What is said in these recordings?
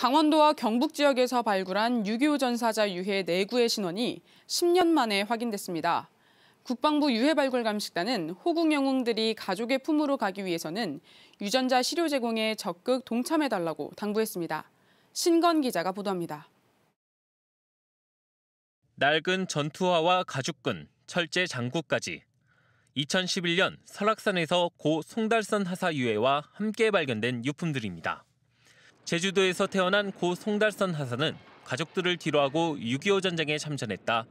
강원도와 경북 지역에서 발굴한 6.25 전사자 유해 4구의 신원이 10년 만에 확인됐습니다. 국방부 유해발굴감식단은 호국 영웅들이 가족의 품으로 가기 위해서는 유전자 시료 제공에 적극 동참해달라고 당부했습니다. 신건 기자가 보도합니다. 낡은 전투화와 가죽끈, 철제 장구까지 2011년 설악산에서 고 송달선 하사 유해와 함께 발견된 유품들입니다. 제주도에서 태어난 고 송달선 하사는 가족들을 뒤로하고 6.25 전쟁에 참전했다.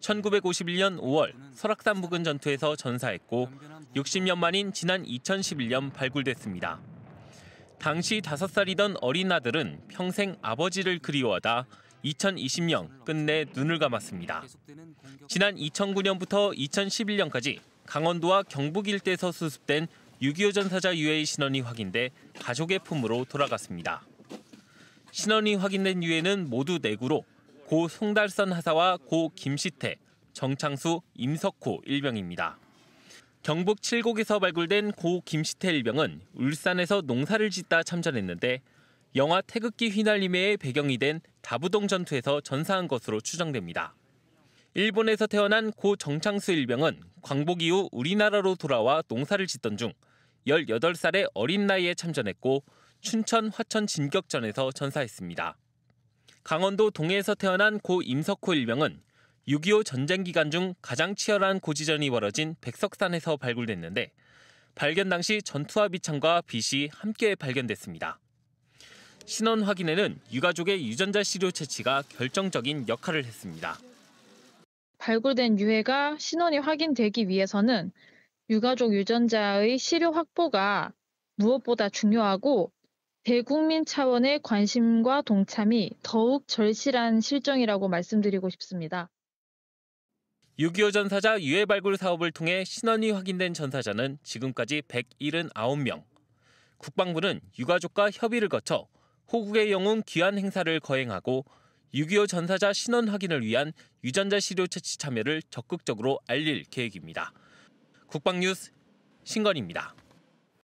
1951년 5월 설악산 부근 전투에서 전사했고 60년 만인 지난 2011년 발굴됐습니다. 당시 5살이던 어린 아들은 평생 아버지를 그리워하다 2020년 끝내 눈을 감았습니다. 지난 2009년부터 2011년까지 강원도와 경북 일대에서 수습된 6.25 전사자 유해 의 신원이 확인돼 가족의 품으로 돌아갔습니다. 신원이 확인된 유해는 모두 내구로고 송달선 하사와 고 김시태, 정창수, 임석호 일병입니다. 경북 칠곡에서 발굴된 고 김시태 일병은 울산에서 농사를 짓다 참전했는데 영화 태극기 휘날림의 배경이 된 다부동 전투에서 전사한 것으로 추정됩니다. 일본에서 태어난 고 정창수 일병은 광복 이후 우리나라로 돌아와 농사를 짓던 중 18살의 어린 나이에 참전했고 춘천 화천 진격전에서 전사했습니다. 강원도 동해에서 태어난 고 임석호 일병은 6.25 전쟁 기간 중 가장 치열한 고지전이 벌어진 백석산에서 발굴됐는데 발견 당시 전투화 비창과 빛이 함께 발견됐습니다. 신원 확인에는 유가족의 유전자 시료 채취가 결정적인 역할을 했습니다. 발굴된 유해가 신원이 확인되기 위해서는 유가족 유전자의 시료 확보가 무엇보다 중요하고 대국민 차원의 관심과 동참이 더욱 절실한 실정이라고 말씀드리고 싶습니다. 6.25 전사자 유해 발굴 사업을 통해 신원이 확인된 전사자는 지금까지 179명. 국방부는 유가족과 협의를 거쳐 호국의 영웅 귀환 행사를 거행하고 6.25 전사자 신원 확인을 위한 유전자 시료 채취 참여를 적극적으로 알릴 계획입니다. 국방뉴스 신건입니다.